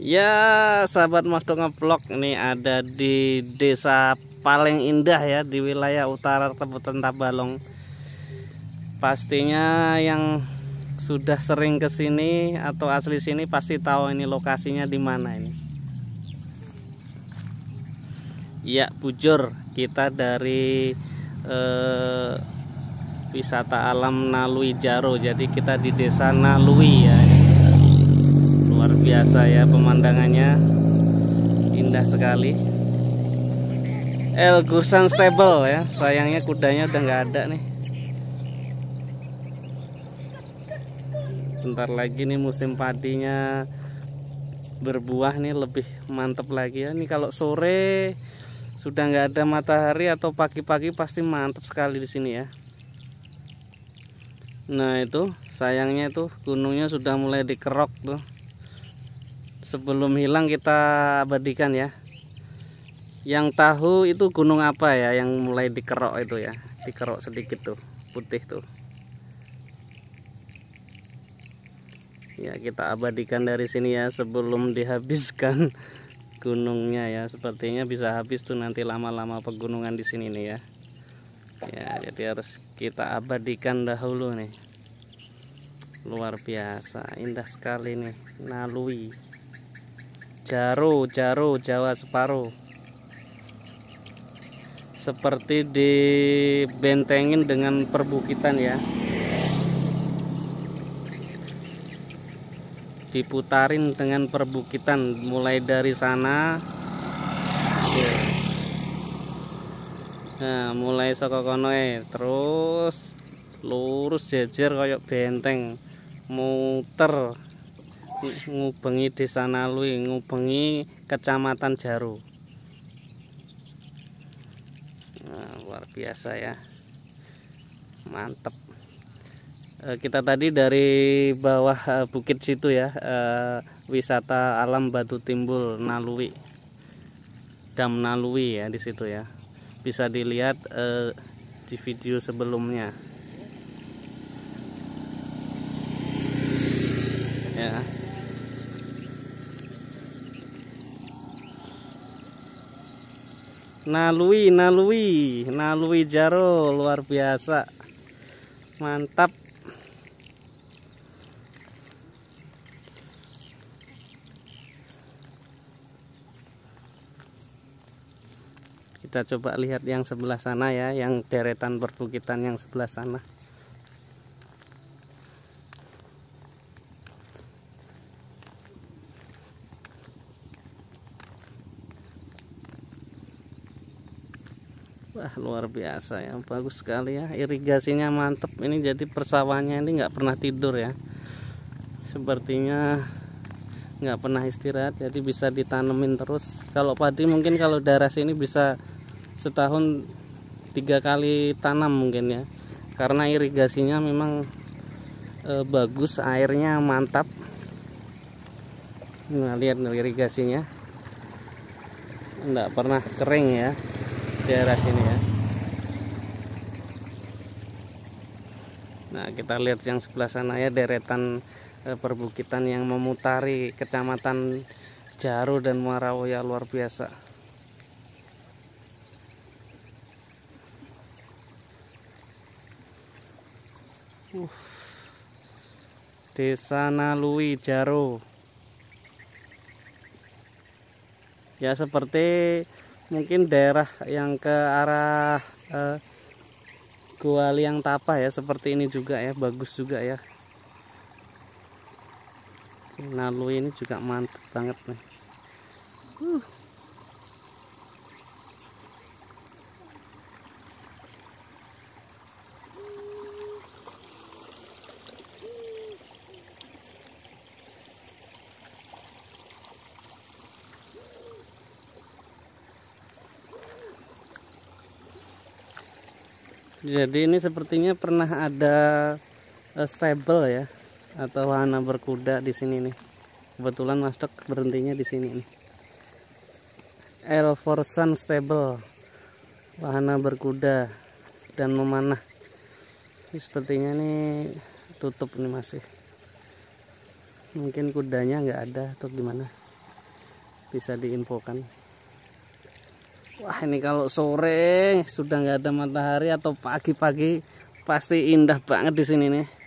Ya, sahabat Mas Donga Vlog ini ada di Desa Paling Indah ya di wilayah utara Kabupaten Tabalong. Pastinya yang sudah sering ke sini atau asli sini pasti tahu ini lokasinya di mana ini. Ya, bujur kita dari eh, wisata alam Nalui Jaro. Jadi kita di Desa Nalui ya luar biasa ya pemandangannya indah sekali El Kursan stable ya sayangnya kudanya udah nggak ada nih bentar lagi nih musim padinya berbuah nih lebih mantep lagi ya ini kalau sore sudah nggak ada matahari atau pagi-pagi pasti mantep sekali di sini ya nah itu sayangnya itu gunungnya sudah mulai dikerok tuh sebelum hilang kita abadikan ya yang tahu itu gunung apa ya yang mulai dikerok itu ya dikerok sedikit tuh putih tuh ya kita abadikan dari sini ya sebelum dihabiskan gunungnya ya sepertinya bisa habis tuh nanti lama-lama pegunungan di sini nih ya ya jadi harus kita abadikan dahulu nih luar biasa indah sekali nih nalui Jaro, Jaro, Jawa separuh. Seperti dibentengin dengan perbukitan ya. Diputarin dengan perbukitan mulai dari sana. Nah, mulai Sokokonoe, terus lurus jejer kayak benteng muter ngubengi Desa Nalui, ngubengi Kecamatan Jaru. Nah, luar biasa ya. mantep. Eh, kita tadi dari bawah eh, bukit situ ya, eh, wisata alam Batu Timbul Nalui. Dam Nalui ya di situ ya. Bisa dilihat di video sebelumnya. Nalui, nalui, nalui jaro luar biasa. Mantap. Kita coba lihat yang sebelah sana ya, yang deretan perbukitan yang sebelah sana. Wah luar biasa ya bagus sekali ya irigasinya mantep ini jadi persawahannya ini nggak pernah tidur ya sepertinya nggak pernah istirahat jadi bisa ditanemin terus kalau padi mungkin kalau daerah sini bisa setahun tiga kali tanam mungkin ya karena irigasinya memang e, bagus airnya mantap nah lihat irigasinya nggak pernah kering ya daerah sini ya nah kita lihat yang sebelah sana ya deretan eh, perbukitan yang memutari kecamatan Jaru dan Muarawoya luar biasa uh. Desa Nalui Jaru ya seperti mungkin daerah yang ke arah eh, Gua Liang tapah ya seperti ini juga ya bagus juga ya Nalu ini juga mantap banget nih uh. jadi ini sepertinya pernah ada eh, stable ya atau wahana berkuda di sini nih kebetulan masuk berhentinya di sini nih Elforsan stable wahana berkuda dan memanah ini sepertinya nih tutup nih masih ya. mungkin kudanya nggak ada atau gimana bisa diinfokan Wah ini kalau sore sudah nggak ada matahari atau pagi-pagi pasti indah banget di sini nih.